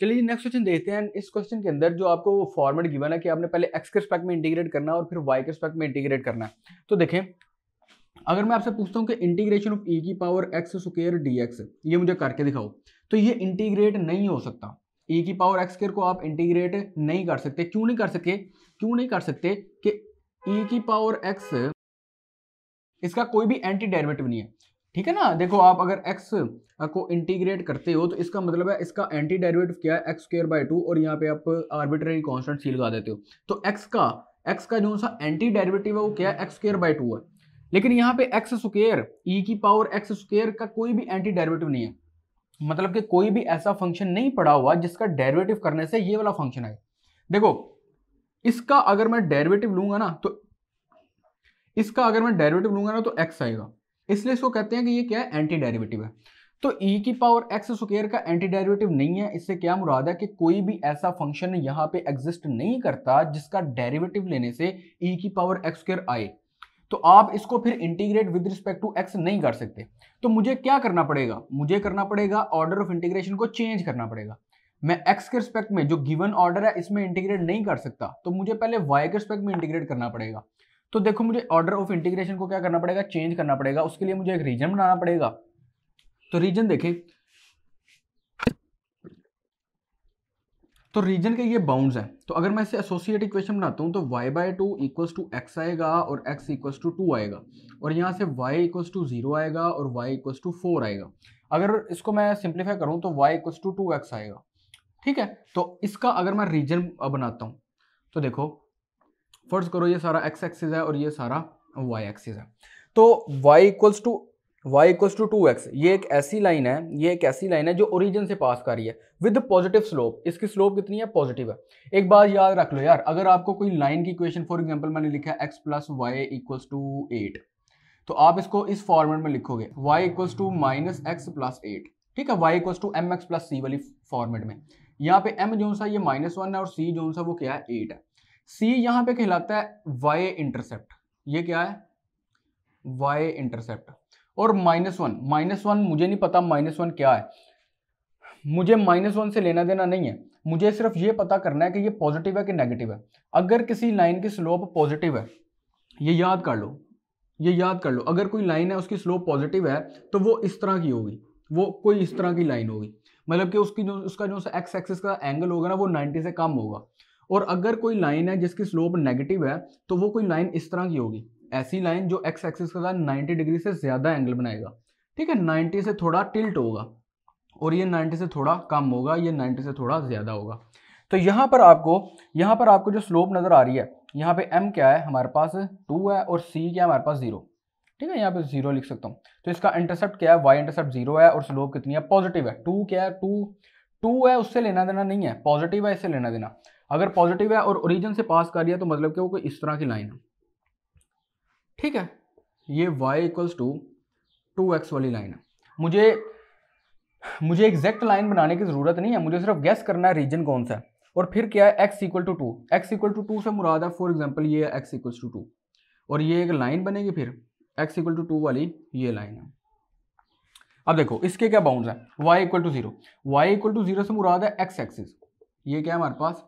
चलिए next question देखते हैं इस क्वेश्चन के अंदर जो आपको वो फॉर्मेट गिवन है कि आपने पहले एक्स के स्पेक्ट में इंटीग्रेट करना और फिर वाई के स्पेक्ट में इंटीग्रेट करना तो देखें अगर मैं आपसे पूछता हूँ कि इंटीग्रेशन ऑफ ई की power x square d x ये मुझे करके दिखाओ तो ये इंटीग्रेट नहीं हो सकता ई e की पावर एक्स को आप इंटीग्रेट नहीं कर सकते क्यों नहीं कर सकते क्यों नहीं कर सकते कि ई e की पावर एक्स इसका कोई भी एंटी डेरिवेटिव नहीं है ठीक है ना देखो आप अगर x को इंटीग्रेट करते हो तो इसका मतलब है इसका एंटी डेरिवेटिव क्या है एक्स स्क्र बाई टू और यहाँ पे आप आर्बिट्रेरी कॉन्स्टेंट सी लगा देते हो तो x का x का जो सा एंटी डेरिवेटिव है वो क्या है एक्स स्क्र बाई टू है लेकिन यहाँ पे एक्स स्क्र ई की पावर एक्स स्क्र का कोई भी एंटी डेरिवेटिव नहीं है मतलब कि कोई भी ऐसा फंक्शन नहीं पड़ा हुआ जिसका डेरिवेटिव करने से ये वाला फंक्शन आए देखो इसका अगर मैं डेरिवेटिव लूंगा ना तो इसका अगर मैं डेरिवेटिव लूंगा ना तो एक्स आएगा इसलिए इसको कहते हैं कि ये क्या है एंटी डेरिवेटिव है तो e की पावर एक्स स्क्र का एंटी डेरिवेटिव नहीं है इससे क्या मुराद है कि कोई भी ऐसा फंक्शन यहाँ पे एग्जिस्ट नहीं करता जिसका डेरिवेटिव लेने से e की पावर एक्स स्क्र आए तो आप इसको फिर integrate with respect to x नहीं कर सकते तो मुझे क्या करना पड़ेगा मुझे करना पड़ेगा ऑर्डर ऑफ इंटीग्रेशन को चेंज करना पड़ेगा मैं एक्स के रिस्पेक्ट में जो गिवन ऑर्डर है इसमें इंटीग्रेट नहीं कर सकता तो मुझे पहले वाई के रिस्पेक्ट में इंटीग्रेट करना पड़ेगा तो देखो मुझे ऑर्डर ऑफ इंटीग्रेशन को क्या करना पड़ेगा चेंज करना पड़ेगा उसके लिए मुझे एक रीजन बनाना पड़ेगा तो रीजन देखें तो रीजन के ये बाउंड्स हैं तो अगर मैं इसे एसोसिएट इक्वेशन बनाता हूँ तो y by two equals to x आएगा और x इक्वल्स टू टू आएगा और यहाँ से y इक्वल्स टू जीरो आएगा और y इक्वल्स टू फोर आएगा अगर इसको मैं सिंप्लीफाई करूँ तो y equals to two x आएगा ठीक है तो इसका अगर मैं रीजन बनाता हूँ तो देखो फर्ज करो ये सारा एक्स एक्सिस है और ये सारा वाई एक्सिस है तो y equals to y equals to two x ये एक ऐसी लाइन है ये एक ऐसी लाइन है जो ओरिजिन से पास कर रही है विद पॉजिटिव स्लोप इसकी स्लोप कितनी है पॉजिटिव है एक बात याद रख लो यार अगर आपको कोई लाइन की इक्वेशन फॉर एग्जांपल मैंने लिखा है x plus y equals to eight तो आप इसको इस फॉर्मेट में लिखोगे y equals to minus x plus eight ठीक है y equals to m x plus c वाली फॉर्मेट में यहाँ पे एम जो सा ये माइनस वन है और सी जो सा वो क्या है एट है सी यहां पे कहलाता है वाई इंटरसेप्ट ये क्या है वाई इंटरसेप्ट और माइनस वन माइनस वन मुझे नहीं पता माइनस वन क्या है मुझे माइनस वन से लेना देना नहीं है मुझे सिर्फ ये पता करना है कि ये पॉजिटिव है कि नेगेटिव है अगर किसी लाइन की स्लोप पॉजिटिव है ये याद कर लो ये याद कर लो अगर कोई लाइन है उसकी स्लोप पॉजिटिव है तो वो इस तरह की होगी वो कोई इस तरह की लाइन होगी मतलब कि उसकी जो उसका जो एक्स एक्सिस का एंगल होगा ना वो 90 से कम होगा और अगर कोई लाइन है जिसकी स्लोप नेगेटिव है तो वो कोई लाइन इस तरह की होगी ऐसी लाइन जो एक्स एक्सिस के साथ 90 डिग्री से ज़्यादा एंगल बनाएगा ठीक है 90 से थोड़ा टिल्ट होगा और ये 90 से थोड़ा कम होगा ये 90 से थोड़ा ज़्यादा होगा तो यहाँ पर आपको यहाँ पर आपको जो स्लोप नज़र आ रही है यहाँ पे m क्या है हमारे पास टू है और c क्या है हमारे पास जीरो ठीक है यहाँ पे जीरो लिख सकता हूँ तो इसका इंटरसेप्ट क्या है y इंटरसेप्ट जीरो है और स्लोप कितनी है पॉजिटिव है टू क्या है टू टू है उससे लेना देना नहीं है पॉजिटिव है इससे लेना देना अगर पॉजिटिव है और ओरिजिन से पास कर लिया तो मतलब कि वो कोई इस तरह की लाइन है ठीक है ये y equals to two x वाली लाइन है मुझे मुझे एग्जैक्ट लाइन बनाने की ज़रूरत नहीं है मुझे सिर्फ गैस करना है रीजन कौन सा है और फिर क्या है x equal to two x equal to two से मुराद है फॉर एग्जाम्पल ये है एक्स इक्वल्स टू टू और ये एक लाइन बनेगी फिर एक्स इक्वल टू टू वाली ये लाइन है अब देखो इसके क्या बाउंड है y equal to zero y equal to zero से मुराद है एक्स एक्सिस ये क्या है हमारे पास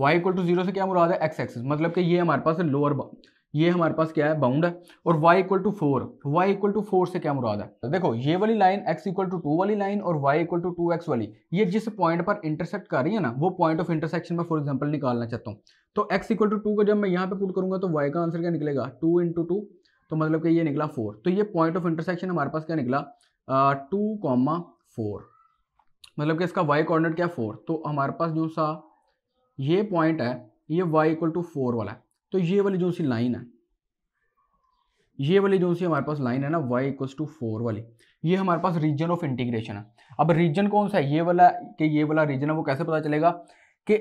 वाई इक्वल टू जीरो से क्या मुराद है एक्स एक्सिस मतलब कि ये हमारे पास लोअर ये हमारे पास क्या है बाउंड है और y equal to four y equal to four से क्या मुराद है तो देखो ये वाली line x equal to two वाली लाइन और y equal to two x वाली ये जिस पॉइंट पर इंटरसेक्ट कर रही है ना वो पॉइंट ऑफ इंटरसेक्शन में फॉर एग्जांपल निकालना चाहता हूँ तो x इक्वल टू टू को जब मैं यहाँ पे पुट करूंगा तो y का आंसर क्या निकलेगा टू इंटू टू तो मतलब कि ये निकला फोर तो ये पॉइंट ऑफ इंटरसेक्शन हमारे पास क्या निकला टू कॉमा फोर मतलब कि इसका वाई कोऑर्डिनेट क्या फोर तो हमारे पास जो सा ये पॉइंट है ये y इक्वल टू फोर वाला है तो ये वाली जो सी लाइन है ये वाली जो सी हमारे पास लाइन है ना y इक्वल टू फोर वाली ये हमारे पास रीजन ऑफ इंटीग्रेशन है अब रीजन कौन सा है ये वाला कि ये वाला रीजन है वो कैसे पता चलेगा कि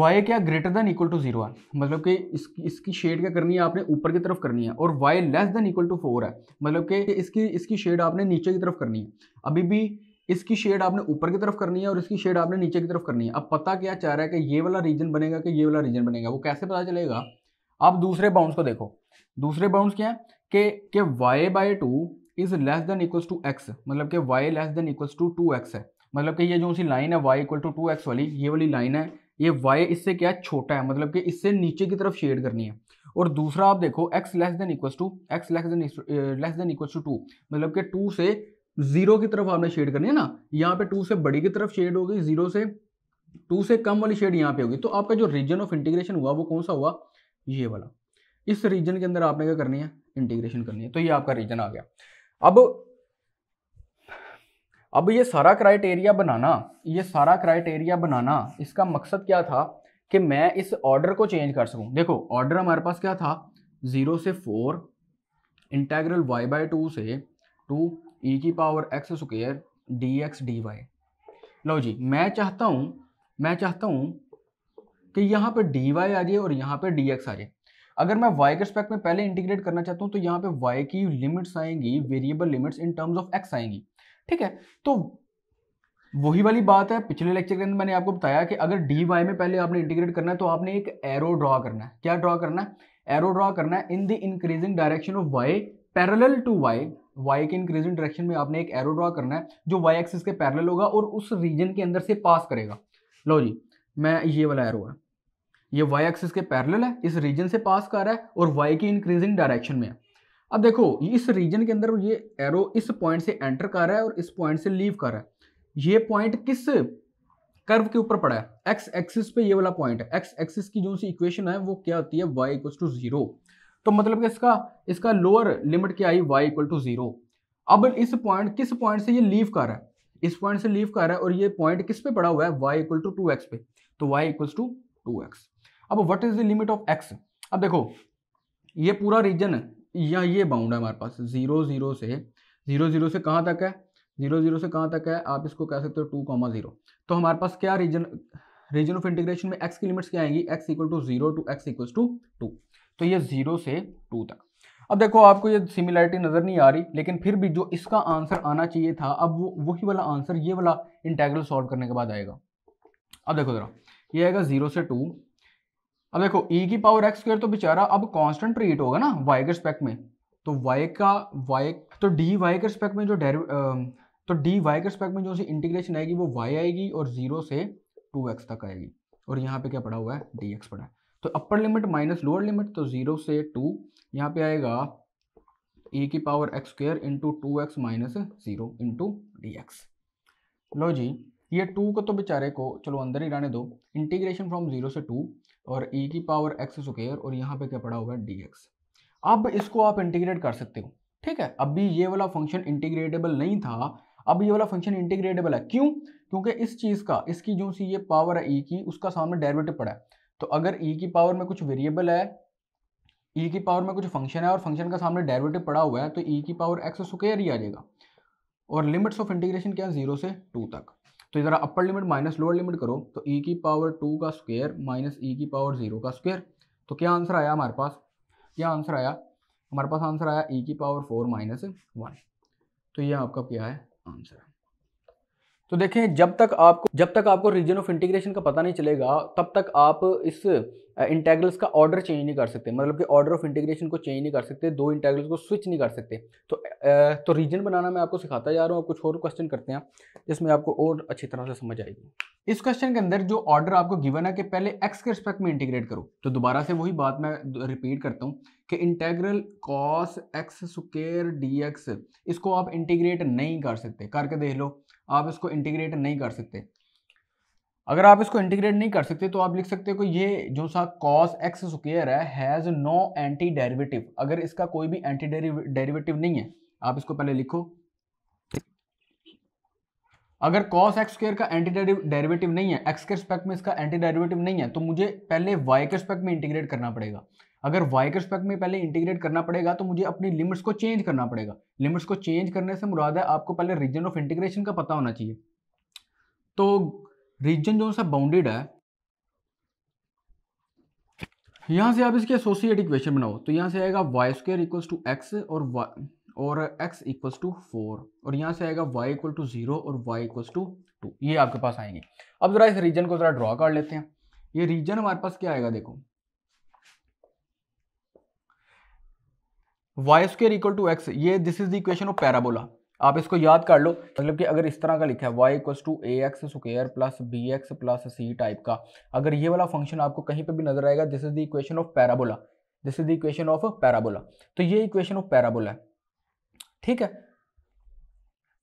y क्या greater than equal to zero है मतलब कि इस, इसकी शेड क्या करनी है आपने ऊपर की तरफ करनी है और y less than equal to four है मतलब कि इसकी इसकी शेड आपने नीचे की तरफ करनी है अभी भी इसकी शेड आपने ऊपर की तरफ करनी है और इसकी शेड आपने नीचे की तरफ करनी है अब पता क्या चाह रहा है कि ये वाला रीजन बनेगा कि ये वाला रीजन बनेगा वो कैसे पता चलेगा आप दूसरे बाउंड को देखो दूसरे बाउंड क्या है कि y by two is less than equals to x मतलब कि y less than equals to two x है मतलब कि ये जो सी लाइन है y equal to two x वाली ये वाली लाइन है ये वाई इससे क्या है छोटा है मतलब कि इससे नीचे की तरफ शेड करनी है और दूसरा आप देखो x less than equals to x less than less than equals to two मतलब कि टू से जीरो की तरफ आपने शेड करनी है ना यहाँ पे टू से बड़ी की तरफ शेड होगी जीरो से टू से कम वाली शेड यहाँ पे होगी तो आपका जो रीजन ऑफ इंटीग्रेशन हुआ वो कौन सा हुआ ये वाला इस रीजन के अंदर आपने क्या करनी है इंटीग्रेशन करनी है तो ये आपका रीजन आ गया अब अब ये सारा क्राइटेरिया बनाना ये सारा क्राइटेरिया बनाना इसका मकसद क्या था कि मैं इस ऑर्डर को चेंज कर सकूं देखो ऑर्डर हमारे पास क्या था ज़ीरो से four integral y by two से टू ई e की power x square d x d y लो जी मैं चाहता हूँ मैं चाहता हूँ कि यहाँ पर डी वाई आ जाए और यहाँ पर डी एक्स आ जाए अगर मैं y के रिस्पेक्ट में पहले इंटीग्रेट करना चाहता हूँ तो यहाँ पे y की लिमिट्स आएंगी variable limits in terms of x आएंगी ठीक है तो वही वाली बात है पिछले लेक्चर के अंदर मैंने आपको बताया कि अगर डी वाई में पहले आपने इंटीग्रेट करना है तो आपने एक एरो ड्रॉ करना है क्या ड्रॉ करना है एरो ड्रॉ करना है in the increasing direction of y parallel to y y के इंक्रीजिंग डायरेक्शन में आपने एक एरो ड्रॉ करना है जो वाई एक्सिस के पैरेलल होगा और उस रीजन के अंदर से पास करेगा लो जी मैं ये वाला एरो है ये वाई एक्सिस के पैरेलल है इस रीजन से पास कर रहा है और वाई की इंक्रीजिंग डायरेक्शन में है अब देखो इस रीजन के अंदर ये एरो इस पॉइंट से एंटर कर रहा है और इस पॉइंट से लीव कर रहा है ये पॉइंट किस कर्व के ऊपर पड़ा है एक्स एक्सिस पे ये वाला पॉइंट है एक्स एक्सिस की जो सी इक्वेशन है वो क्या होती है वाई इक्वल्स टू जीरो तो मतलब कि इसका इसका लोअर लिमिट क्या आई वाई इक्वल टू जीरो अब इस पॉइंट किस पॉइंट से ये लीव कर रहा है इस पॉइंट से लीव कर रहा है और ये पॉइंट किस पे पड़ा हुआ है y equal to two x पे तो y equal to two x अब what is the limit of x अब देखो ये पूरा रीजन या ये बाउंड है हमारे पास जीरो जीरो से जीरो जीरो से कहाँ तक है जीरो जीरो से कहाँ तक है आप इसको कह सकते हो टू कॉमा जीरो तो हमारे पास क्या रीजन रीजन ऑफ इंटीग्रेशन में एक्स की लिमिट्स क्या आएंगी x equal to zero to x equal to two तो ये जीरो से टू तक अब देखो आपको ये सिमिलैरिटी नज़र नहीं आ रही लेकिन फिर भी जो इसका आंसर आना चाहिए था अब वो वही वाला आंसर ये वाला इंटेग्रल सॉल्व करने के बाद आएगा अब देखो ज़रा ये आएगा जीरो से टू अब देखो e की पावर एक्स स्क्र तो बेचारा अब कांस्टेंट रेट होगा ना y के रिस्पेक्ट में तो y का y तो डी वाई के रिस्पेक्ट में जो डेर तो डी वाई के रिस्पेक्ट में जो सी इंटीग्रेशन आएगी वो y आएगी और जीरो से टू एक्स तक आएगी और यहाँ पे क्या पड़ा हुआ है डी एक्स पड़ा है तो upper limit minus lower limit तो ज़ीरो से टू यहाँ पे आएगा ई e की power x square into two x minus zero into d x लो जी ये टू को तो बेचारे को चलो अंदर ही रहने दो इंटीग्रेशन फ्रॉम जीरो से टू और ई e की पावर एक्स स्क्र और यहाँ पे क्या पड़ा होगा डी एक्स अब इसको आप इंटीग्रेट कर सकते हो ठीक है अभी ये वाला फंक्शन इंटीग्रेटेबल नहीं था अब ये वाला फंक्शन इंटीग्रेटेबल है क्यों क्योंकि इस चीज़ का इसकी जो सी ये पावर है ई e की उसका सामने डेरिवेटिव पड़ा है तो अगर ई e की पावर में कुछ वेरिएबल है ई e की पावर में कुछ फंक्शन है और फंक्शन का सामने डेरिवेटिव पड़ा हुआ है तो ई e की पावर एक्स स्क्र ही आ जाएगा और लिमिट्स ऑफ इंटीग्रेशन क्या है जीरो से टू तक तो इधर upper limit minus lower limit करो तो ई की पावर टू का स्क्वेयर माइनस ई की पावर जीरो का स्क्वेयर तो क्या आंसर आया हमारे पास क्या आंसर आया हमारे पास आंसर आया ई की पावर फोर माइनस वन तो ये आपका क्या है आंसर है तो देखें जब तक आपको जब तक आपको रीजन ऑफ इंटीग्रेशन का पता नहीं चलेगा तब तक आप इस इंटेग्रल्स का ऑर्डर चेंज नहीं कर सकते मतलब कि ऑर्डर ऑफ इंटीग्रेशन को चेंज नहीं कर सकते दो इंटेग्रल्स को स्विच नहीं कर सकते तो तो रीजन बनाना मैं आपको सिखाता जा रहा हूँ कुछ और क्वेश्चन करते हैं जिसमें आपको और अच्छी तरह से समझ आएगी इस क्वेश्चन के अंदर जो ऑर्डर आपको गिवन है कि पहले एक्स के रिस्पेक्ट में इंटीग्रेट करो तो दोबारा से वही बात मैं रिपीट करता हूँ कि integral cos x square d इसको आप इंटीग्रेट नहीं कर सकते करके देख लो आप इसको इंटीग्रेट नहीं कर सकते अगर आप इसको इंटीग्रेट नहीं कर सकते तो आप लिख सकते हो कि ये जो सा कॉस एक्स स्क्र है हैज़ नो एंटी डेरिवेटिव अगर इसका कोई भी एंटी डेरिवेटिव नहीं है आप इसको पहले लिखो अगर कॉस एक्स स्क्र का एंटी डेरिवेटिव नहीं है एक्स के रिस्पेक्ट में इसका एंटी डेरिवेटिव नहीं है तो मुझे पहले वाई के रिस्पेक्ट में इंटीग्रेट करना पड़ेगा अगर वाई के रिस्पेक्ट में पहले इंटीग्रेट करना पड़ेगा तो मुझे अपनी लिमिट्स को चेंज करना पड़ेगा लिमिट्स को चेंज करने से मुराद है आपको पहले रीजन ऑफ इंटीग्रेशन का पता होना चाहिए तो रीजन जो सा बाउंडेड है यहां से आप इसके एसोसिएट इक्वेशन बनाओ तो यहां से आएगा y square equals to x और वाई और एक्स इक्वल्स टू फोर और यहां से आएगा वाई इक्वल टू जीरो और वाई इक्वल्स टू टू ये आपके पास आएंगे अब ज़रा इस रीजन को ज़रा ड्रॉ कर लेते हैं ये रीजन हमारे पास क्या आएगा देखो y square equal to x ये this is the equation of parabola आप इसको याद कर लो मतलब कि अगर इस तरह का लिखा है y equal to a x square plus b x plus c type का अगर ये वाला फंक्शन आपको कहीं पे भी नजर आएगा this is the equation of parabola this is the equation of parabola तो ये इक्वेशन ऑफ पैराबोला है ठीक है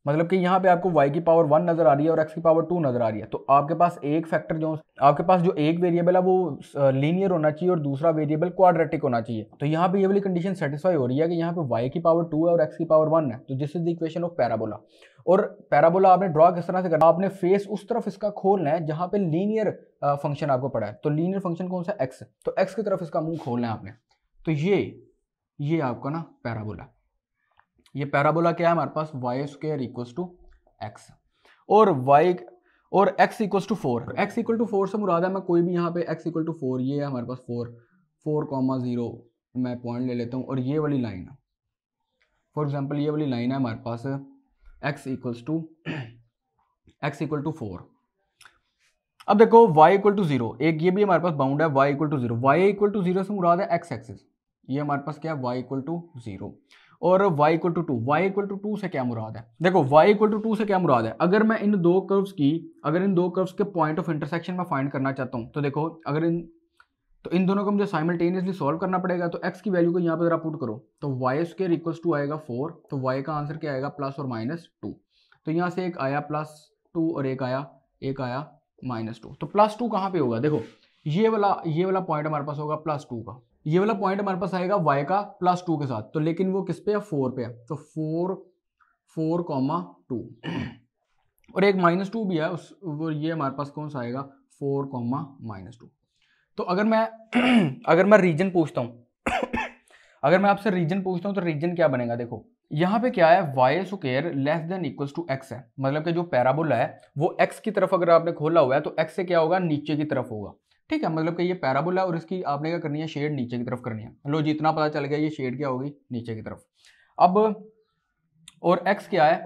मतलब कि यहाँ पे आपको y की पावर वन नज़र आ रही है और x की पावर टू नज़र आ रही है तो आपके पास एक फैक्टर जो आपके पास जो एक वेरिएबल है वो लीनियर होना चाहिए और दूसरा वेरिएबल क्वाड्रेटिक होना चाहिए तो यहाँ पे ये वाली कंडीशन सेटिस्फाई हो रही है कि यहाँ पे y की पावर टू है और x की पावर वन है तो this is the equation of parabola और पैराबोला आपने ड्रॉ किस तरह से करना आपने फेस उस तरफ इसका खोलना है जहाँ पे लीनियर फंक्शन आपको पड़ा है तो लीनियर फंक्शन कौन सा एक्स तो एक्स की तरफ इसका मुंह खोलना है आपने तो ये ये आपका ना पैराबोला ये पैराबोला क्या है हमारे पास y square equals to x और वाई और x equals to four x equal to four से मुराद है मैं कोई भी यहाँ पे x इक्वल टू फोर ये है हमारे पास फोर फोर कॉमा ज़ीरो मैं पॉइंट ले लेता हूँ और ये वाली लाइन है फॉर एग्जाम्पल ये वाली लाइन है हमारे पास x equal to x equal to four अब देखो y इक्वल टू जीरो एक ये भी हमारे पास बाउंड है y equal to zero y equal to zero से मुराद है x एक्सिस ये हमारे पास क्या है y इक्वल टू जीरो और y equal to two y equal to two से क्या मुराद है देखो y इक्वल टू टू से क्या मुराद है अगर मैं इन दो कर्व्स की अगर इन दो कर्व्स के पॉइंट ऑफ इंटरसेक्शन में फाइंड करना चाहता हूँ तो देखो अगर इन तो इन दोनों को मुझे साइमल्टेनियसली सॉल्व करना पड़ेगा तो x की वैल्यू को यहाँ पर जरा पुट करो तो वाई स्केयर इक्वल्स टू आएगा फोर तो y का आंसर क्या आएगा प्लस और माइनस टू तो यहाँ से एक आया प्लस टू और एक आया एक आया माइनस टू तो प्लस टू कहाँ पे होगा देखो ये वाला ये वाला पॉइंट हमारे पास होगा प्लस टू का ये वाला पॉइंट हमारे पास आएगा वाई का प्लस टू के साथ तो लेकिन वो किस पे है फोर पे है तो फोर फोर कॉमा टू और एक माइनस टू भी है उस वो ये हमारे पास कौन सा आएगा फोर कॉमा माइनस टू तो अगर मैं अगर मैं रीजन पूछता हूँ अगर मैं आपसे रीजन पूछता हूँ तो रीजन क्या बनेगा देखो यहाँ पे क्या है y square less than equals to x है मतलब कि जो पैराबोला है वो एक्स की तरफ अगर आपने खोला हुआ है तो एक्स से क्या होगा नीचे की तरफ होगा ठीक है मतलब कि ये पैराबोला और इसकी आपने क्या करनी है शेड नीचे की तरफ करनी है लो जी इतना पता चल गया ये शेड क्या होगी नीचे की तरफ अब और एक्स क्या है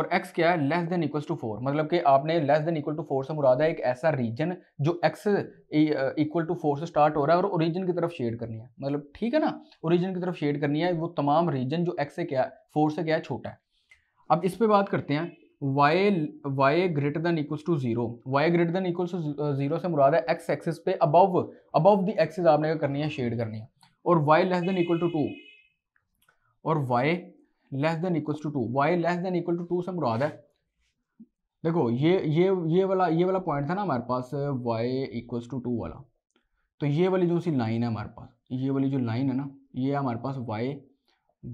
और एक्स क्या है less than equal to four मतलब कि आपने less than equal to four से मुरादा है एक ऐसा रीजन जो एक्स इक्वल टू फोर से स्टार्ट हो रहा है और ओरिजिन की तरफ शेड करनी है मतलब ठीक है ना ओरिजिन की तरफ शेड करनी है वो तमाम रीजन जो एक्स से क्या है फोर से क्या है छोटा है अब इस पर बात करते हैं y y greater than equals to zero y greater than equals to zero से मुराद है x एक्सिस पे अबव अबव द एक्सिस आपने क्या करनी है शेड करनी है और y less than equal to two और y less than equals to two y less than equal to two से मुराद है देखो ये ये ये वाला ये वाला पॉइंट था ना हमारे पास y equals to टू वाला तो ये वाली जो सी लाइन है हमारे पास ये वाली जो लाइन है ना ये हमारे पास y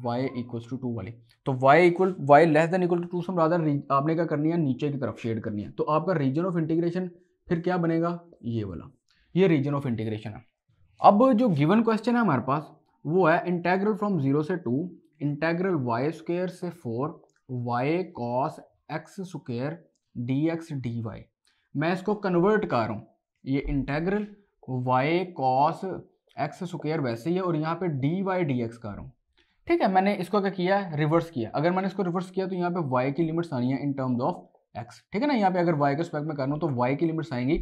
y equals to two वाली तो y equal y less than equal to two some rather आपने क्या करनी है नीचे की तरफ शेड करनी है तो आपका रीजन ऑफ इंटीग्रेशन फिर क्या बनेगा ये वाला ये रीजन ऑफ इंटीग्रेशन है अब जो गिवन क्वेश्चन है हमारे पास वो है इंटेग्रल फ्रॉम जीरो से टू इंटेग्रल वाई स्क्र से four y cos x square d x d y मैं इसको कन्वर्ट कर रहा हूँ ये integral y cos x square वैसे ही है और यहाँ पे डी वाई डी एक्स कर रहा हूँ ठीक है मैंने इसको क्या किया है रिवर्स किया अगर मैंने इसको रिवर्स किया तो यहाँ पे वाई की लिमिट्स आनी है इन टर्म्स ऑफ एक्स ठीक है ना यहाँ पे अगर वाई के रिस्पेक्ट में करना तो वाई की लिमिट्स आएंगी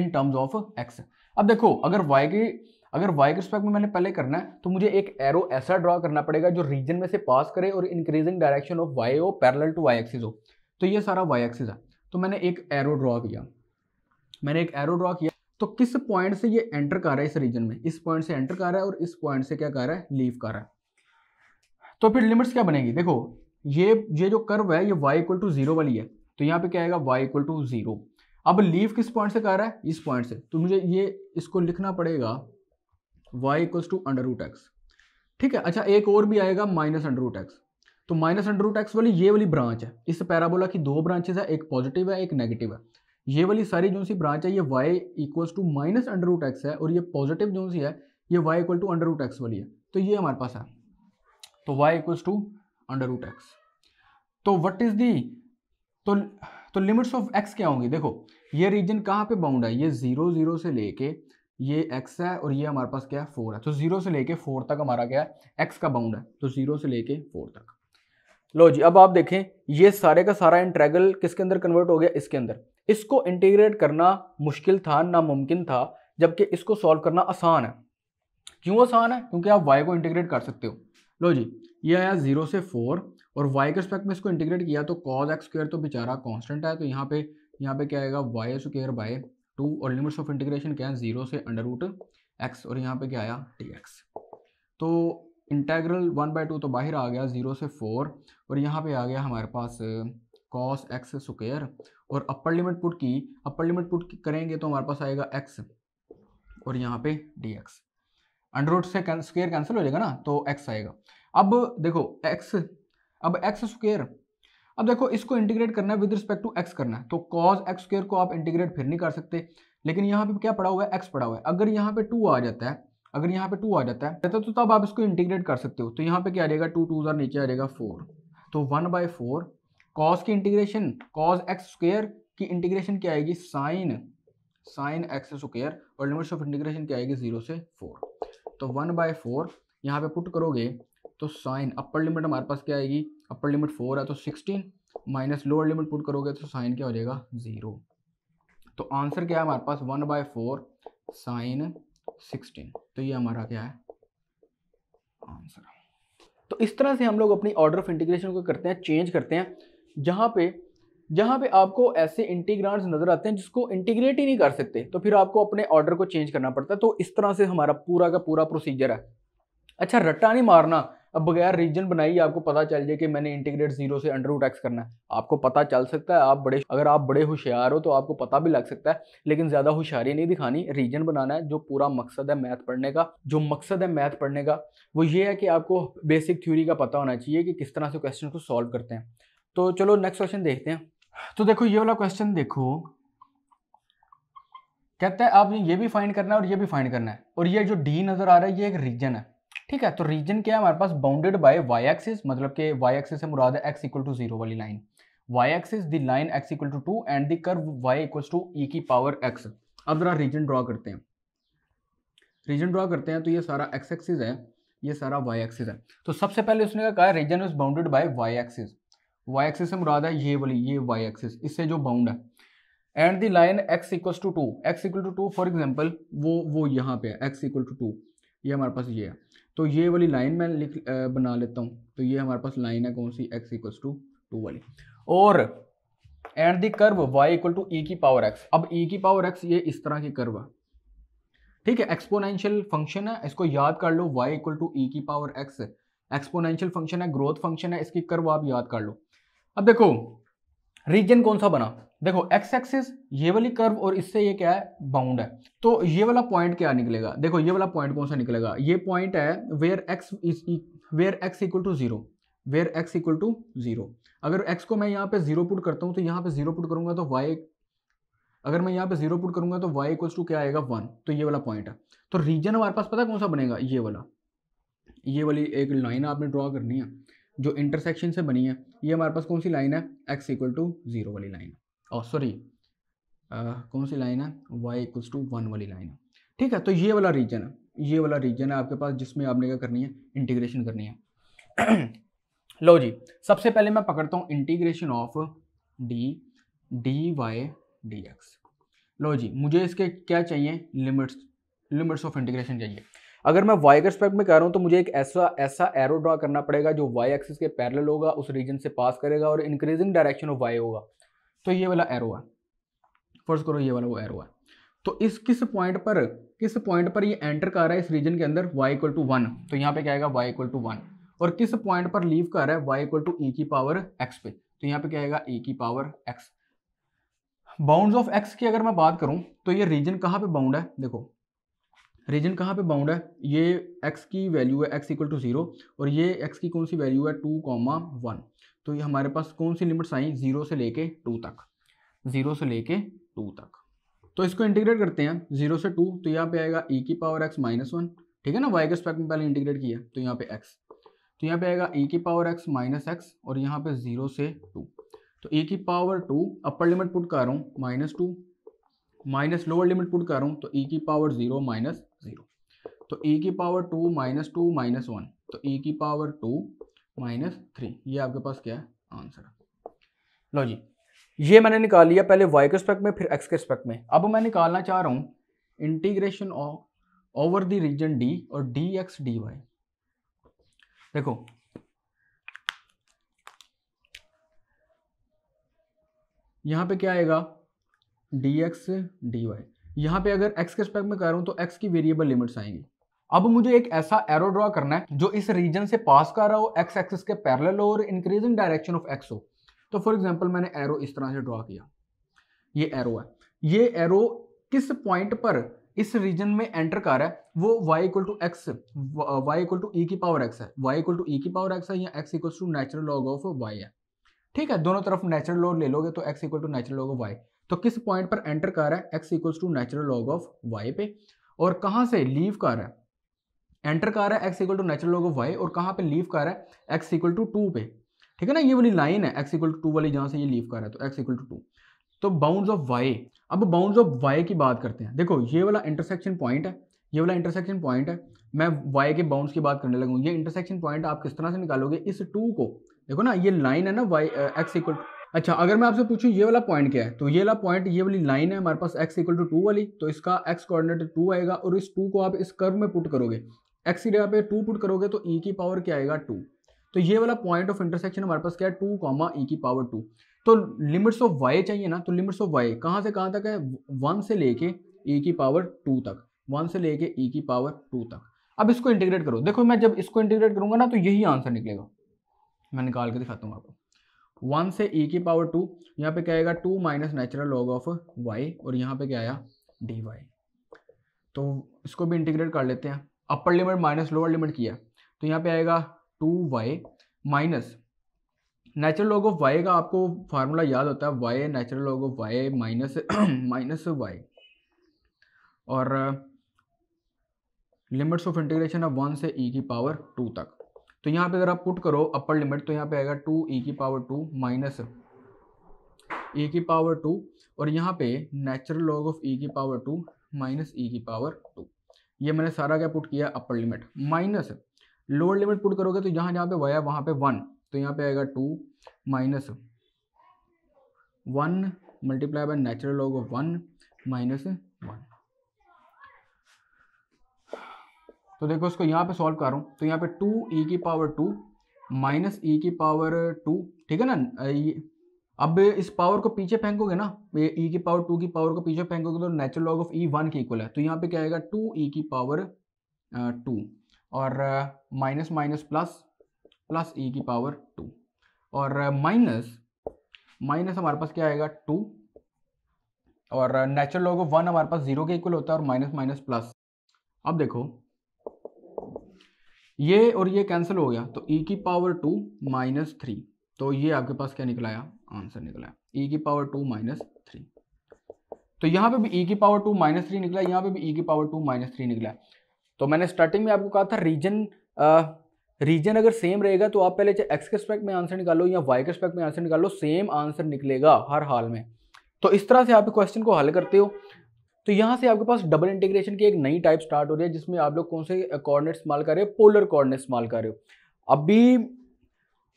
इन टर्म्स ऑफ एक्स अब देखो अगर वाई की अगर वाई के रिस्पेक्ट में मैंने पहले करना है तो मुझे एक एरो ऐसा ड्रॉ करना पड़ेगा जो रीजन में से पास करे और इंक्रीजिंग डायरेक्शन ऑफ वाई हो पैरल टू वाई एक्सिस हो तो ये सारा वाई एक्सिस है तो मैंने एक एरो ड्रॉ किया मैंने एक एरो ड्रॉ किया तो किस पॉइंट से ये एंटर कर रहा है इस रीजन में इस पॉइंट से एंटर कर रहा है और इस पॉइंट से क्या कर रहा है लीव कर रहा है तो फिर लिमिट्स क्या बनेगी देखो ये ये जो कर्व है ये वाई इक्वल टू जीरो वाली है तो यहाँ पे क्या आएगा वाई इक्वल टू जीरो अब लीव किस पॉइंट से कर रहा है इस पॉइंट से तो मुझे ये इसको लिखना पड़ेगा y equals to under root x ठीक है अच्छा एक और भी आएगा माइनस अंडर रूट एक्स तो माइनस अंडर रूट एक्स वाली ये वाली ब्रांच है इस पैराबोला की दो ब्रांचेज है एक पॉजिटिव है एक नेगेटिव है ये वाली सारी जो सी ब्रांच है ये y equals to minus under root x है और ये पॉजिटिव जो सी है ये y equal to under root x वाली है तो ये हमारे पास है तो y equals to under root x तो वट इज़ दी तो तो लिमिट्स ऑफ एक्स क्या होंगी देखो ये रीजन कहाँ पे बाउंड है ये जीरो जीरो से लेके ये एक्स है और ये हमारे पास क्या है फोर है तो जीरो से लेके फोर तक हमारा क्या है एक्स का बाउंड है तो जीरो से लेके फोर तक लो जी अब आप देखें ये सारे का सारा इंट्रेगल किसके अंदर कन्वर्ट हो गया इसके अंदर इसको इंटीग्रेट करना मुश्किल था नामुमकिन था जबकि इसको सॉल्व करना आसान है क्यों आसान है क्योंकि आप वाई को इंटीग्रेट कर सकते हो लो जी ये आया जीरो से फोर और वाई के रिस्पेक्ट में इसको इंटीग्रेट किया तो कॉज एक्स स्क्र तो बेचारा कॉन्स्टेंट है तो यहाँ पे यहाँ पे क्या आएगा वाई स्क्र बाय टू और लिमिट्स ऑफ इंटीग्रेशन क्या है जीरो से अंडर रूट एक्स और यहाँ पे क्या आया टी एक्स तो इंटेग्रल वन बाई टू तो बाहर आ गया जीरो से फोर और यहाँ पे आ गया हमारे पास कॉस एक्स स्क्र और अपर लिमिट पुट की अपर लिमिट पुट करेंगे तो हमारे पास आएगा एक्स और यहाँ पे डी एक्स अंडर रूट से स्क्वेयर कैंसिल हो जाएगा ना तो एक्स आएगा अब देखो एक्स अब एक्स स्क्वेयर अब देखो इसको इंटीग्रेट करना है विद रिस्पेक्ट टू एक्स करना है तो कॉज एक्स स्क्वेयर को आप इंटीग्रेट फिर नहीं कर सकते लेकिन यहाँ पे क्या पड़ा हुआ है एक्स पड़ा हुआ है अगर यहाँ पे टू आ जाता है अगर यहाँ पे टू आ जाता है तो तब आप इसको इंटीग्रेट कर सकते हो तो यहाँ पे क्या आ जाएगा टू टू जर नीचे आ जाएगा फोर तो वन बाई फोर कॉज की इंटीग्रेशन कॉज एक्स स्क्वेयर की इंटीग्रेशन क्या आएगी साइन साइन एक्स स्क्वेयर और लिमिट्स ऑफ इंटीग्रेशन क्या आएगी जीरो से फोर तो वन बाय फोर यहाँ पर पुट करोगे तो साइन अपर लिमिट हमारे पास क्या आएगी अपर लिमिट फोर है तो sixteen minus lower limit put करोगे तो साइन क्या हो जाएगा ज़ीरो तो आंसर क्या है हमारे पास one by four sine sixteen तो ये हमारा क्या है आंसर तो इस तरह से हम लोग अपनी ऑर्डर ऑफ इंटीग्रेशन को करते हैं चेंज करते हैं जहाँ पे जहाँ पे आपको ऐसे इंटीग्रांट्स नज़र आते हैं जिसको इंटीग्रेट ही नहीं कर सकते तो फिर आपको अपने ऑर्डर को चेंज करना पड़ता है तो इस तरह से हमारा पूरा का पूरा प्रोसीजर है अच्छा रट्टा नहीं मारना अब बगैर रीजन बनाइए आपको पता चल जाए कि मैंने इंटीग्रेट जीरो से अंडर रूट करना है आपको पता चल सकता है आप बड़े अगर आप बड़े होशियार हो तो आपको पता भी लग सकता है लेकिन ज़्यादा होशियारी नहीं दिखानी रीजन बनाना है जो पूरा मकसद है मैथ पढ़ने का जो मकसद है मैथ पढ़ने का वो ये है कि आपको बेसिक थ्योरी का पता होना चाहिए कि किस तरह से क्वेश्चन को सॉल्व करते हैं तो चलो नेक्स्ट क्वेश्चन देखते हैं तो देखो ये वाला क्वेश्चन देखो कहते हैं आप ये भी फाइंड करना है और ये भी फाइंड करना है और ये जो डी नज़र आ रहा है ये एक रीजन है ठीक है तो रीजन क्या है हमारे पास बाउंडेड बाय वाई एक्सिस मतलब के वाई एक्सिस से मुराद है एक्स इक्वल टू जीरो वाली line y axis the line x equal to two and the curve y equal to e की पावर एक्स अब जरा रीजन ड्रॉ करते हैं रीजन ड्रॉ करते हैं तो ये सारा एक्स एक्सिस है ये सारा वाई एक्सिस है तो सबसे पहले उसने कहा region is bounded by y axis y axis से मुराद है ये वाली ये वाई एक्सिस इससे जो बाउंड है and the line x equal to two x equal to two for example वो वो यहाँ पे है एक्स इक्वल टू टू ये हमारे पास ये है तो ये वाली लाइन मैं लिख बना लेता हूँ तो ये हमारे पास लाइन है कौन सी एक्स इक्व टू टू वाली और and the curve y equal to e की पावर एक्स अब ई e की पावर एक्स e ये इस तरह की कर्व है ठीक है एक्सपोनेंशियल फंक्शन है इसको याद कर लो वाई इक्वल टू ई की पावर एक्स एक्सपोनेंशियल फंक्शन है ग्रोथ फंक्शन है इसकी कर्व आप याद कर लो अब देखो रीजन कौन सा बना देखो एक्स एक्सिस ये वाली कर्व और इससे ये क्या है बाउंड है तो ये वाला पॉइंट क्या निकलेगा देखो ये वाला पॉइंट कौन सा निकलेगा ये पॉइंट है where x where x equal to zero where x equal to zero अगर एक्स को मैं यहाँ पे जीरो पुट करता हूँ तो यहाँ पे जीरो पुट करूंगा तो वाई अगर मैं यहाँ पे जीरो पुट करूंगा तो वाई इक्वल टू क्या आएगा वन तो ये वाला पॉइंट है तो रीजन हमारे पास पता कौन सा बनेगा ये वाला ये वाली एक लाइन आपने ड्रॉ करनी है जो इंटरसेक्शन से बनी है ये हमारे पास कौन सी लाइन है एक्स इक्वल टू ज़ीरो वाली लाइन और सॉरी oh, uh, कौन सी लाइन है वाई इक्वल टू वन वाली लाइन है ठीक है तो ये वाला रीजन है ये वाला रीजन है आपके पास जिसमें आपने क्या करनी है इंटीग्रेशन करनी है लो जी सबसे पहले मैं पकड़ता हूँ integration of d d y d x लो जी मुझे इसके क्या चाहिए लिमिट्स लिमिट्स ऑफ इंटीग्रेशन चाहिए अगर मैं वाई के रिस्पेक्ट में कह रहा हूँ तो मुझे एक ऐसा ऐसा एरो ड्रा करना पड़ेगा जो वाई एक्सिस के पैरल होगा उस रीजन से पास करेगा और इंक्रीजिंग डायरेक्शन ऑफ वाई होगा तो ये वाला एरो है फर्ज करो ये वाला वो एरो है तो इस किस पॉइंट पर किस पॉइंट पर ये एंटर कर रहा है इस रीजन के अंदर y इक्वल टू वन तो यहाँ पे क्या आएगा y इक्वल टू वन और किस पॉइंट पर लीव कर रहा है y इक्वल टू ए की पावर x पे तो यहाँ पे क्या आएगा e की power x bounds of x की अगर मैं बात करूँ तो ये रीजन कहाँ पे बाउंड है देखो रीजन कहाँ पे बाउंड है ये एक्स की वैल्यू है एक्स इक्वल टू जीरो और ये एक्स की कौन सी वैल्यू है टू कॉमा वन तो ये हमारे पास कौन सी लिमिट्स आई जीरो से लेके टू तक जीरो से लेके टू तक तो इसको इंटीग्रेट करते हैं जीरो से टू तो यहाँ पे आएगा ई e की पावर एक्स माइनस वन ठीक है ना वाई के स्पेक्ट में पहले इंटीग्रेट किया तो यहाँ पे एक्स तो यहाँ पे आएगा ई e की पावर एक्स माइनस एक्स और यहाँ पे जीरो से टू तो ई e की power two upper limit put कर रहा हूँ minus two minus lower limit put कर रहा हूँ तो ई की पावर जीरो माइनस ज़ीरो तो ए की power two minus two minus one तो ए की पावर टू माइनस थ्री ये आपके पास क्या है आंसर लो जी ये मैंने निकाल लिया पहले वाई के स्पेक्ट में फिर एक्स के स्पेक्ट में अब मैं निकालना चाह रहा हूँ integration of over the region d और डी एक्स डी वाई देखो यहाँ पे क्या आएगा डी एक्स डी वाई यहाँ पे अगर एक्स के रिस्पेक्ट में कर रहा हूँ तो एक्स की वेरिएबल लिमिट्स आएंगी अब मुझे एक ऐसा एरो ड्रॉ करना है जो इस रीजन से पास कर रहा हो एक्स एक्सिस के पैरेलल हो और इंक्रीजिंग डायरेक्शन ऑफ एक्स हो तो फॉर एग्जांपल मैंने एरो इस तरह से ड्रॉ किया ये एरो है ये एरो किस पॉइंट पर इस रीजन में एंटर कर रहा है वो y equal to x y equal to e की पावर x है y इक्वल टू ई की पावर x है या x equal to natural log of y है ठीक है दोनों तरफ नेचुरल लॉग ले लोगे तो x equal to natural log of y तो किस पॉइंट पर एंटर कर रहा है x equals to natural log of y पे और कहाँ से लीव कर रहा है एंटर कर रहा है x equal to natural log of y और कहाँ पे लीव कर रहा है एक्स इक्वल टू टू पे ठीक है ना ये वाली लाइन है एक्स इक्वल टू टू वाली जहाँ से ये लीव कर रहा है तो एक्स इक्वल टू टू तो बाउंड्स ऑफ वाई अब बाउंड्स ऑफ वाई की बात करते हैं देखो ये वाला इंटरसेक्शन पॉइंट है ये वाला इंटरसेक्शन पॉइंट है मैं y के बाउंड्स की बात करने लगूँ ये इंटरसेक्शन पॉइंट आप किस तरह से निकालोगे इस टू को देखो ना ये लाइन है ना y x इक्वल टू अच्छा अगर मैं आपसे पूछूं ये वाला पॉइंट क्या है तो ये वाला पॉइंट ये वाली लाइन है हमारे पास x इक्वल टू टू वाली तो इसका x कोऑर्डिनेट टू आएगा और इस टू को आप इस कर्व में पुट करोगे x की जगह पे टू पुट करोगे तो e की पावर क्या आएगा टू तो ये वाला पॉइंट ऑफ इंटरसेक्शन हमारे पास क्या है टू कॉमा ई की पावर टू तो लिमिट्स ऑफ वाई चाहिए ना तो लिमिट्स ऑफ वाई कहाँ से कहाँ तक है वन से लेके ई e की पावर टू तक वन से लेके ई e की पावर टू तक अब इसको इंटीग्रेट करो देखो मैं जब इसको इंटीग्रेट करूंगा ना तो यही आंसर निकलेगा मैं निकाल के दिखाता हूँ आपको वन से ई की पावर टू यहाँ पे क्या आएगा two minus natural log of y और यहाँ पे क्या आया डी वाई तो इसको भी इंटीग्रेट कर लेते हैं upper limit minus lower limit किया तो यहाँ पे आएगा two y minus natural log of y का आपको फार्मूला याद होता है y natural log of y minus minus y और limits of integration of one से ई की पावर टू तक तो यहाँ पे अगर आप पुट करो अपर लिमिट तो यहाँ पे आएगा टू ई e की पावर टू माइनस ई की पावर टू और यहाँ पे नेचुरल लॉग ऑफ ई की पावर टू माइनस ई की पावर टू ये मैंने सारा क्या पुट किया upper limit minus lower limit put करोगे तो यहाँ जहाँ पे वाया वहाँ पे वन तो यहाँ पे आएगा two minus one multiply by natural log of one minus one तो देखो इसको यहाँ पे सॉल्व कर रहा हूँ तो यहाँ पे टू ई e की पावर टू माइनस ई की पावर टू ठीक है ना ये अब इस पावर को पीछे फेंकोगे ना ये ई e की पावर टू की पावर को पीछे फेंकोगे तो natural log of e one के इक्वल है तो यहाँ पे क्या आएगा टू ई e की पावर टू और minus minus plus plus e की पावर टू और माइनस माइनस हमारे पास क्या आएगा टू और नेचुरल लॉग ऑफ वन हमारे पास जीरो के इक्वल होता है और माइनस माइनस प्लस अब देखो ये और ये कैंसिल हो गया तो ई e की पावर टू माइनस थ्री तो ये आपके पास क्या निकलाया आंसर निकला ई e की पावर टू माइनस थ्री तो यहाँ पे भी e की पावर टू माइनस थ्री निकला यहाँ पे भी ई e की पावर टू माइनस थ्री निकला तो मैंने स्टार्टिंग में आपको कहा था रीजन रीजन अगर सेम रहेगा तो आप पहले चाहे एक्स के स्पेक्ट में आंसर निकालो या वाई के स्पेक्ट में आंसर निकालो सेम आंसर निकलेगा हर हाल में तो इस तरह से आप क्वेश्चन को हल करते हो तो यहाँ से आपके पास डबल इंटीग्रेशन की एक नई टाइप स्टार्ट हो रही है जिसमें आप लोग कौन से कॉर्डिनेट इस्तेमाल कर रहे हो पोलर कॉर्डिनेट इस्तेमाल कर रहे हो अभी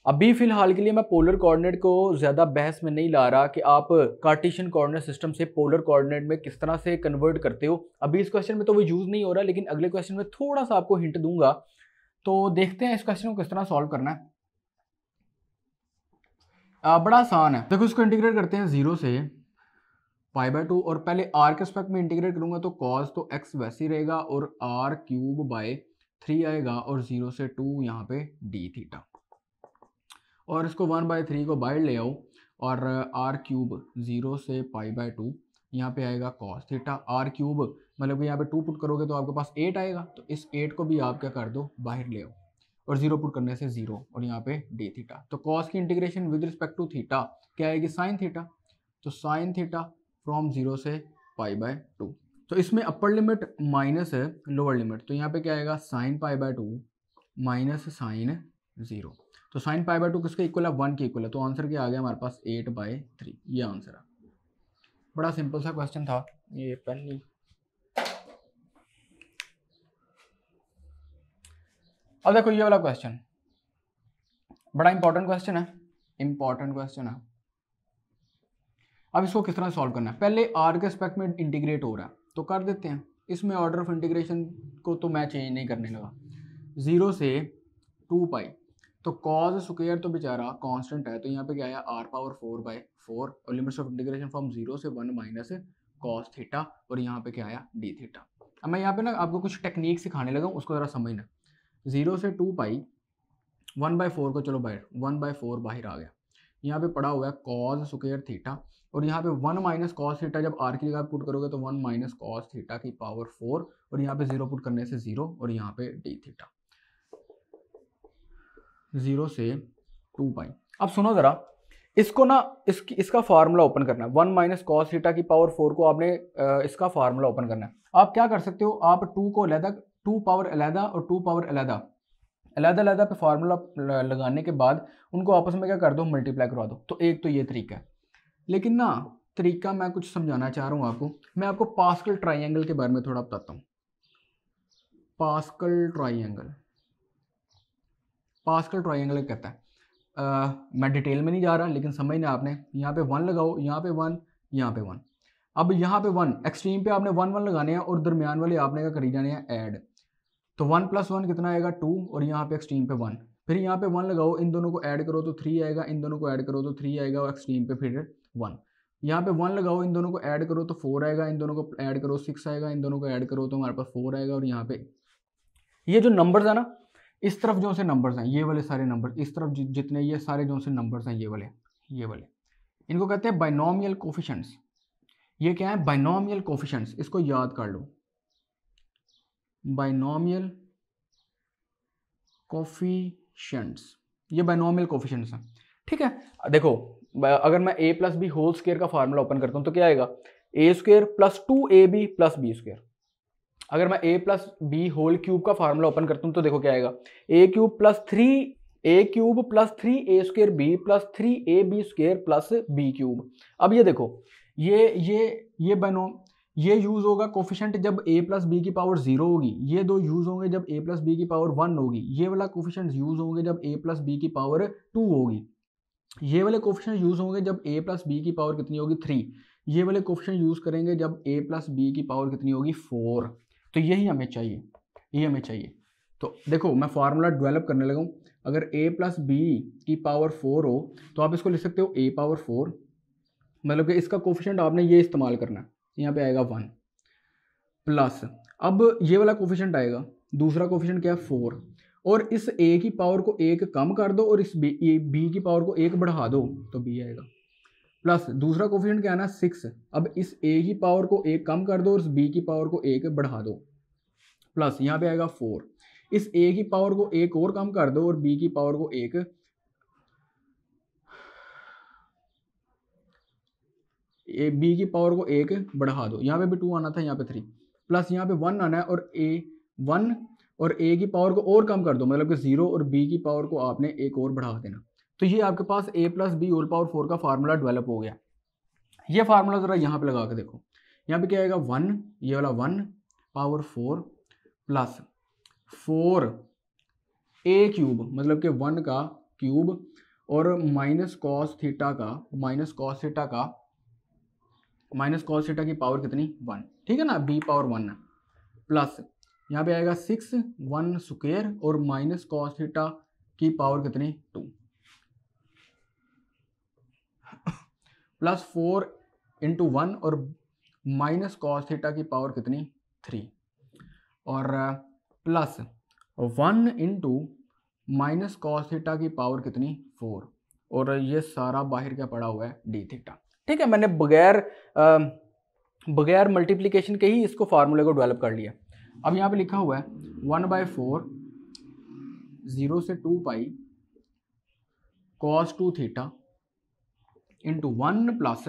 अभी फ़िलहाल के लिए मैं पोलर कोऑर्डिनेट को ज़्यादा बहस में नहीं ला रहा कि आप कार्टिशन कोऑर्डिनेट सिस्टम से पोलर कोऑर्डिनेट में किस तरह से कन्वर्ट करते हो अभी इस क्वेश्चन में तो वो यूज़ नहीं हो रहा लेकिन अगले क्वेश्चन में थोड़ा सा आपको हिंट दूंगा तो देखते हैं इस क्वेश्चन को किस तरह सॉल्व करना है आ, बड़ा आसान है देखो इसको इंटीग्रेट करते हैं ज़ीरो से पाई बाय टू और पहले आर के स्पेक्ट में इंटीग्रेट करूंगा तो कॉज तो एक्स वैसे ही रहेगा और आर क्यूब बाय थ्री आएगा और जीरो से टू यहाँ पे डी थीटा और इसको वन बाय थ्री को बाय ले आओ और आर क्यूब जीरो से पाई बाय टू यहाँ पे आएगा कॉस थीटा आर क्यूब मतलब यहाँ पे टू पुट करोगे तो आपके पास एट आएगा तो इस एट को भी आप क्या कर दो बाहर ले आओ और जीरो पुट करने से जीरो और यहाँ पे डी थीटा तो कॉस की integration with respect to theta क्या आएगी साइन थीटा तो साइन थीटा फ्रॉम जीरो से पाई बाय टू तो इसमें अपर लिमिट माइनस है लोअर लिमिट तो यहाँ पे क्या आएगा sine pi by two minus sine zero तो साइन पाई बाय टू किसके इक्वल है वन के इक्वल है तो आंसर क्या आ गया हमारे पास एट बाय थ्री ये आंसर है बड़ा सिंपल सा क्वेश्चन था ये पेन नहीं अब देखो ये वाला क्वेश्चन बड़ा इंपॉर्टेंट क्वेश्चन है इंपॉर्टेंट क्वेश्चन है अब इसको किस तरह सॉल्व करना है पहले आर के स्पेक्ट में इंटीग्रेट हो रहा है तो कर देते हैं इसमें ऑर्डर ऑफ इंटीग्रेशन को तो मैं चेंज नहीं करने लगा ज़ीरो से टू पाई तो कॉज स्क्वेयर तो बेचारा कांस्टेंट है तो यहाँ पे क्या आया r power four by four और limits of integration from zero से वन माइनस कॉस थीटा और यहाँ पे क्या आया डी थीटा अब मैं यहाँ पे ना आपको कुछ टेक्निक सिखाने लगा उसको ज़रा समझना जीरो से two pi one by four को चलो बाहर वन बाई फोर बाहर आ गया यहाँ पे पड़ा हुआ है कॉज स्क्वेयर थीटा और यहाँ पे वन माइनस कॉस थीटा जब आर की जगह पुट करोगे तो वन माइनस कॉस थीटा की पावर फोर और यहाँ पे जीरो पुट करने से जीरो और यहाँ पे डी थीटा जीरो से टू पाई अब सुनो जरा इसको ना इसकी इसका फार्मूला ओपन करना है वन माइनस कॉस थीटा की पावर फोर को आपने इसका फार्मूला ओपन करना है आप क्या कर सकते हो आप टू को अलहदा टू पावर अलहदा और टू पावर अलहदा अलहदा अलहदा पे फार्मूला लगाने के बाद उनको आपस में क्या कर दो मल्टीप्लाई करवा दो तो एक तो ये तरीका है लेकिन ना तरीका मैं कुछ समझाना चाह रहा हूँ आपको मैं आपको पास्कल ट्राइंगल के बारे में थोड़ा बताता हूँ पास्कल ट्राइंगल पास्कल ट्राइंगल कहता है आ, मैं डिटेल में नहीं जा रहा लेकिन समझना आपने यहाँ पे वन लगाओ यहाँ पे वन यहाँ पे वन अब यहाँ पे वन एक्सट्रीम पे आपने वन वन लगाने हैं और दरमियान वाले आपने क्या करी जाने हैं ऐड तो वन प्लस वन कितना आएगा टू और यहाँ पे एक्सट्रीम पे वन फिर यहाँ पे वन लगाओ इन दोनों को ऐड करो तो थ्री आएगा इन दोनों को ऐड करो तो थ्री आएगा और एक्सट्रीम पे फिर वन यहाँ पे वन लगाओ इन दोनों को ऐड करो तो फोर आएगा इन दोनों को ऐड करो सिक्स आएगा इन दोनों को ऐड करो तो हमारे पास फोर आएगा और यहाँ पे ये जो नंबर्स है ना इस तरफ जो से नंबर्स हैं ये वाले सारे नंबर इस तरफ जि, जितने ये सारे जो से नंबर्स हैं ये वाले ये वाले इनको कहते हैं बाइनोमियल कोफिशंट्स ये क्या है बाइनोमियल कोफिशंट्स इसको याद कर लो बाइनोमियल कोफिशंट्स ये बाइनोमियल कोफिशंट्स हैं ठीक है देखो अगर मैं a plus b whole square का फार्मूला ओपन करता हूँ तो क्या आएगा a square plus two a b plus b square अगर मैं a plus b whole cube का फार्मूला ओपन करता हूँ तो देखो क्या आएगा a cube plus three a cube plus three a square b plus three a b square plus b cube अब ये देखो ये ये ये बनो ये यूज़ होगा कोफिशेंट जब ए प्लस बी की पावर जीरो होगी ये दो यूज़ होंगे जब ए प्लस बी की पावर वन होगी ये वाला कोफिशेंट यूज़ होंगे जब ए प्लस बी की पावर टू होगी ये वाले क्वेश्चन यूज़ होंगे जब ए प्लस बी की पावर कितनी होगी थ्री ये वाले क्वेश्चन यूज़ करेंगे जब ए प्लस बी की पावर कितनी होगी फोर तो यही हमें चाहिए यही हमें चाहिए तो देखो मैं फार्मूला डेवलप करने लगा हूँ अगर ए प्लस बी की पावर फोर हो तो आप इसको लिख सकते हो ए पावर फोर मतलब कि इसका कोफिशेंट आपने ये इस्तेमाल करना है यहाँ पे आएगा वन प्लस अब ये वाला कोफिशेंट आएगा दूसरा कोफिशेंट क्या है फोर और इस ए की पावर को एक कम कर दो और इस बी बी की पावर को एक बढ़ा दो तो बी आएगा प्लस दूसरा कोफिशेंट क्या आना सिक्स अब इस ए की पावर को एक कम कर दो और इस बी की पावर को एक बढ़ा दो प्लस यहाँ पे आएगा फोर इस ए की पावर को एक और कम कर दो और बी की पावर को एक ए बी की पावर को एक बढ़ा दो यहाँ पे भी टू आना था यहाँ पे थ्री प्लस यहाँ पे वन आना है और ए वन और ए की पावर को और कम कर दो मतलब कि जीरो और बी की पावर को आपने एक और बढ़ा देना तो ये आपके पास a plus b whole power four का फार्मूला डेवलप हो गया ये फार्मूला ज़रा यहाँ पे लगा के देखो यहाँ पे क्या आएगा वन ये वाला one power four plus four a cube मतलब कि वन का क्यूब और माइनस कॉस थीटा का माइनस कॉस थीटा का माइनस कॉस थीटा की पावर कितनी वन ठीक है ना बी पावर वन प्लस यहाँ पे आएगा सिक्स वन स्क्वेयर और माइनस कॉस थीटा की पावर कितनी two plus four into one और माइनस कॉस थीटा की पावर कितनी थ्री और plus one into minus cos theta की पावर कितनी फोर और ये सारा बाहर क्या पड़ा हुआ है डी थीटा ठीक है मैंने बगैर uh, बगैर मल्टीप्लिकेशन के ही इसको फार्मूले को डेवलप कर लिया अब यहाँ पे लिखा हुआ है वन बाय फोर ज़ीरो से two pi cos two theta into one plus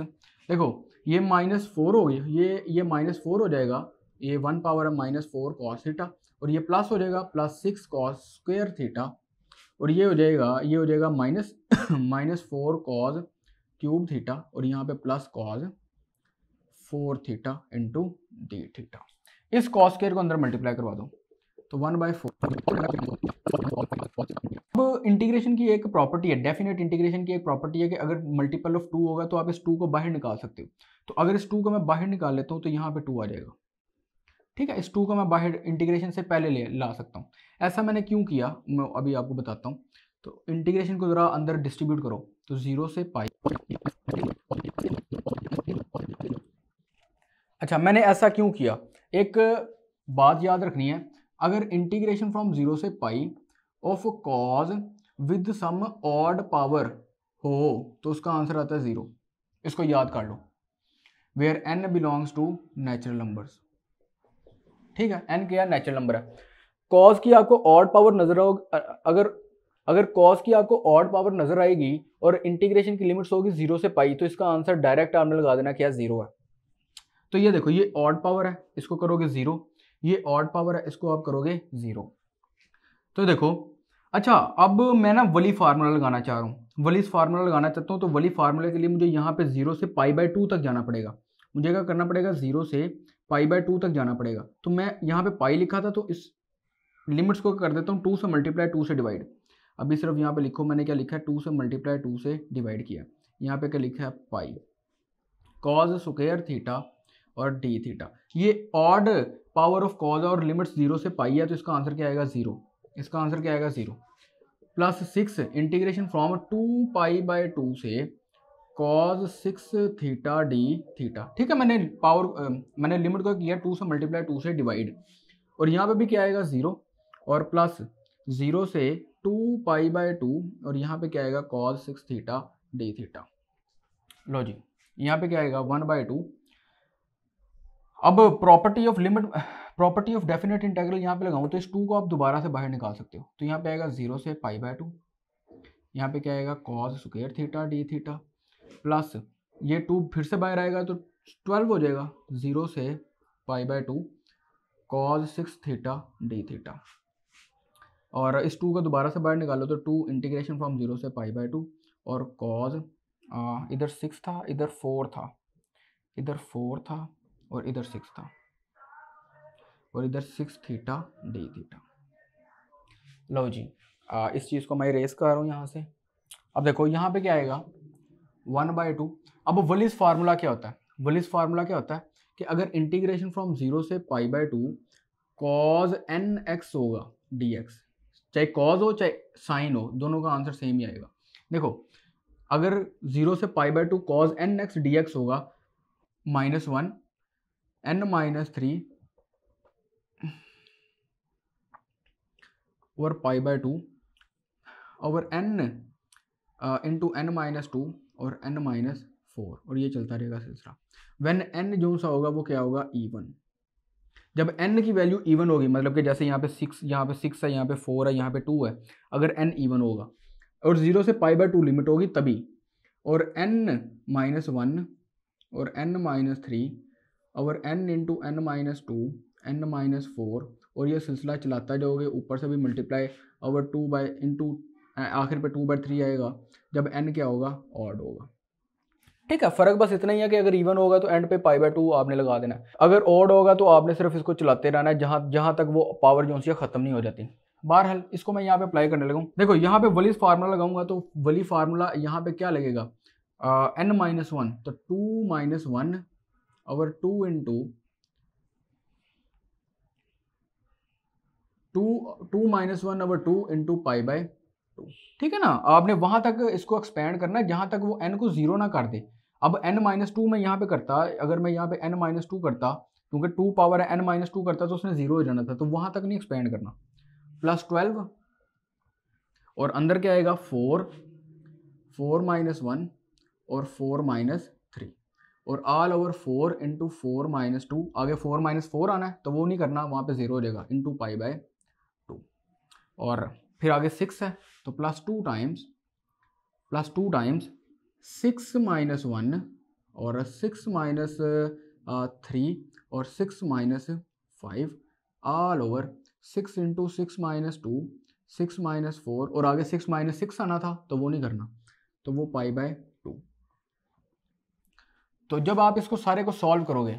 देखो ये माइनस फोर हो गया ये ये माइनस फोर हो जाएगा ये वन पावर है माइनस फोर कॉस थीटा और ये प्लस हो जाएगा plus six cos square theta और ये हो जाएगा ये हो जाएगा minus minus four cos cube theta और यहाँ पे plus cos four theta into d theta इस कॉस केयर को अंदर मल्टीप्लाई करवा दो तो वन बाय फोर अब इंटीग्रेशन की एक प्रॉपर्टी है डेफिनेट इंटीग्रेशन की एक प्रॉपर्टी है कि अगर मल्टीपल ऑफ टू होगा तो आप इस टू को बाहर निकाल सकते हो तो अगर इस टू को मैं बाहर निकाल लेता हूँ तो यहाँ पे टू आ जाएगा ठीक है इस टू को मैं बाहर इंटीग्रेशन से पहले ले ला सकता हूँ ऐसा मैंने क्यों किया मैं अभी आपको बताता हूँ तो इंटीग्रेशन को ज़रा अंदर डिस्ट्रीब्यूट करो तो ज़ीरो से पाई अच्छा मैंने ऐसा क्यों किया एक बात याद रखनी है अगर इंटीग्रेशन फ्रॉम जीरो से pi of cos with some odd power हो तो उसका आंसर आता है ज़ीरो इसको याद कर लो where n belongs to natural numbers ठीक है एन क्या नेचुरल नंबर है कॉज की आपको ऑड पावर नजर आओ अगर अगर कॉज की आपको ऑड पावर नजर आएगी और इंटीग्रेशन की लिमिट्स होगी जीरो से पाई तो इसका आंसर डायरेक्ट आपने लगा देना क्या जीरो है तो ये देखो ये ऑड पावर है इसको करोगे ज़ीरो ये ऑड पावर है इसको आप करोगे ज़ीरो तो देखो अच्छा अब मैं ना वली फार्मूला लगाना चाह रहा हूँ वली फार्मूला लगाना चाहता हूँ तो वली फार्मूले के लिए मुझे यहाँ पे ज़ीरो से पाई बाय टू तक जाना पड़ेगा मुझे क्या करना पड़ेगा ज़ीरो से पाई बाय टू तक जाना पड़ेगा तो मैं यहाँ पे पाई लिखा था तो इस लिमिट्स को कर देता हूँ टू से मल्टीप्लाई टू से डिवाइड अभी सिर्फ यहाँ पे लिखो मैंने क्या लिखा है टू से मल्टीप्लाई टू से डिवाइड किया यहाँ पे क्या लिखा है पाई कॉज सुकेयर थीटा और डी थीटा ये ऑड पावर ऑफ कॉज और लिमिट्स जीरो से पाई है तो इसका आंसर क्या आएगा जीरो इसका आंसर क्या आएगा zero plus six integration from two pi by two से cos six theta d theta ठीक है मैंने पावर मैंने लिमिट को किया टू से मल्टीप्लाई टू से डिवाइड और यहाँ पे भी क्या आएगा ज़ीरो और प्लस ज़ीरो से टू पाई बाय टू और यहाँ पे क्या आएगा cos six theta d theta लो जी यहाँ पे क्या आएगा वन बाय टू अब property of limit property of definite integral यहाँ पे लगाऊँ तो इस टू को आप दोबारा से बाहर निकाल सकते हो तो यहाँ पे आएगा जीरो से पाई बाय टू यहाँ पे क्या आएगा cos square theta d theta plus ये टू फिर से बाहर आएगा तो ट्वेल्व हो जाएगा जीरो से pi by two cos six theta d theta और इस टू को दोबारा से बाहर निकालो तो टू इंटीग्रेशन फ्रॉम जीरो से पाई बाय टू और कॉज इधर सिक्स था इधर फोर था इधर फोर था और इधर सिक्स था और इधर सिक्स थीटा डी थीटा लो जी आ, इस चीज़ को मैं रेस कर रहा हूँ यहाँ से अब देखो यहाँ पे क्या आएगा वन बाई टू अब वलिस फार्मूला क्या होता है वलिस फार्मूला क्या होता है कि अगर इंटीग्रेशन फ्रॉम जीरो से pi by two cos n x होगा डी एक्स चाहे कॉज हो चाहे साइन हो दोनों का आंसर सेम ही आएगा देखो अगर जीरो से pi by two cos n x d x होगा minus one n minus three और पाई बाय टू और n into n minus two और एन माइनस फोर और ये चलता रहेगा सिलसिला वेन एन जो सा होगा वो क्या होगा ईवन जब एन की वैल्यू ईवन होगी मतलब कि जैसे यहाँ पे सिक्स यहाँ पे सिक्स है यहाँ पे फोर है यहाँ पे टू है अगर एन ईवन होगा और ज़ीरो से पाई बाय टू लिमिट होगी तभी और एन माइनस वन और एन माइनस थ्री और n into n minus two n minus four और ये सिलसिला चलाता जाओगे ऊपर से भी मल्टीप्लाई और टू बाई इंटू आखिर पे टू बाई थ्री आएगा जब एन क्या होगा ऑड होगा ठीक है फर्क बस इतना ही है कि अगर इवन होगा तो एंड पे पाई बाई टू आपने लगा देना है अगर ऑड होगा तो आपने सिर्फ इसको चलाते रहना है जहाँ जहाँ तक वो पावर जो है ख़त्म नहीं हो जाती बहरहाल इसको मैं यहाँ पे अप्लाई करने लगाऊँ देखो यहाँ पे वली फार्मूला लगाऊंगा तो वली फार्मूला यहाँ पे क्या लगेगा एन माइनस वन तो two minus one our 2 into 2 2 minus one over n into pi by two ठीक है ना आपने वहां तक इसको एक्सपेंड करना है जहां तक वो n को ज़ीरो ना कर दे अब n माइनस टू में यहां पे करता अगर मैं यहां पे n माइनस टू करता क्योंकि टू पावर है n माइनस टू करता तो उसने ज़ीरो हो जाना था तो वहां तक नहीं एक्सपेंड करना प्लस ट्वेल्व और अंदर क्या आएगा फोर फोर माइनस वन और फोर माइनस और all over four into four minus two आगे फोर माइनस फोर आना है तो वो नहीं करना वहाँ पे ज़ीरो हो जाएगा इंटू पाई बाय टू और फिर आगे सिक्स है तो plus two times plus two times six minus one और सिक्स माइनस थ्री और six minus five all over six into six minus two six minus four और आगे सिक्स माइनस सिक्स आना था तो वो नहीं करना तो वो पाई बाय तो जब आप इसको सारे को सॉल्व करोगे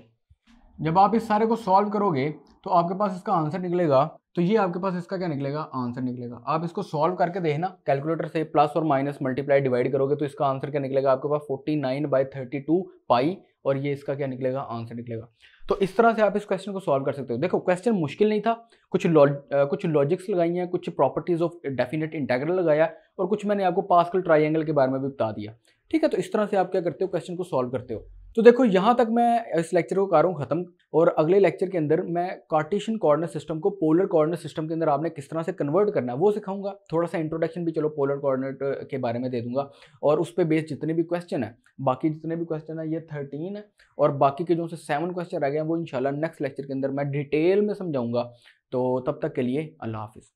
जब आप इस सारे को सॉल्व करोगे तो आपके पास इसका आंसर निकलेगा तो ये आपके पास इसका क्या निकलेगा आंसर निकलेगा आप इसको सॉल्व करके देखना कैलकुलेटर से प्लस और माइनस मल्टीप्लाई डिवाइड करोगे तो इसका आंसर क्या निकलेगा आपके पास forty nine by thirty two pi और ये इसका क्या निकलेगा आंसर निकलेगा तो इस तरह से आप इस क्वेश्चन को सॉल्व कर सकते हो देखो क्वेश्चन मुश्किल नहीं था कुछ लॉ कुछ लॉजिक्स लगाई हैं कुछ प्रॉपर्टीज ऑफ डेफिनेट इंटेग्रल लगाया और कुछ मैंने आपको पास्कल ट्राइंगल के बारे में भी बता दिया ठीक है तो इस तरह से आप क्या करते हो क्वेश्चन को सॉल्व करते हो तो देखो यहाँ तक मैं इस लेक्चर को कारूँ ख़त्म और अगले लेक्चर के अंदर मैं कार्टेशियन कॉर्नर सिस्टम को पोलर कॉर्नर सिस्टम के अंदर आपने किस तरह से कन्वर्ट करना है वो सिखाऊंगा थोड़ा सा इंट्रोडक्शन भी चलो पोलर कॉर्नर के बारे में दे दूंगा और उस पर बेस्ड जितने भी क्वेश्चन है बाकी जितने भी क्वेश्चन है ये थर्टीन है और बाकी के जो से सेवन क्वेश्चन रह गए हैं वो इनशाला नेक्स्ट लेक्चर के अंदर मैं डिटेल में समझाऊंगा तो तब तक के लिए अल्लाह हाफिज़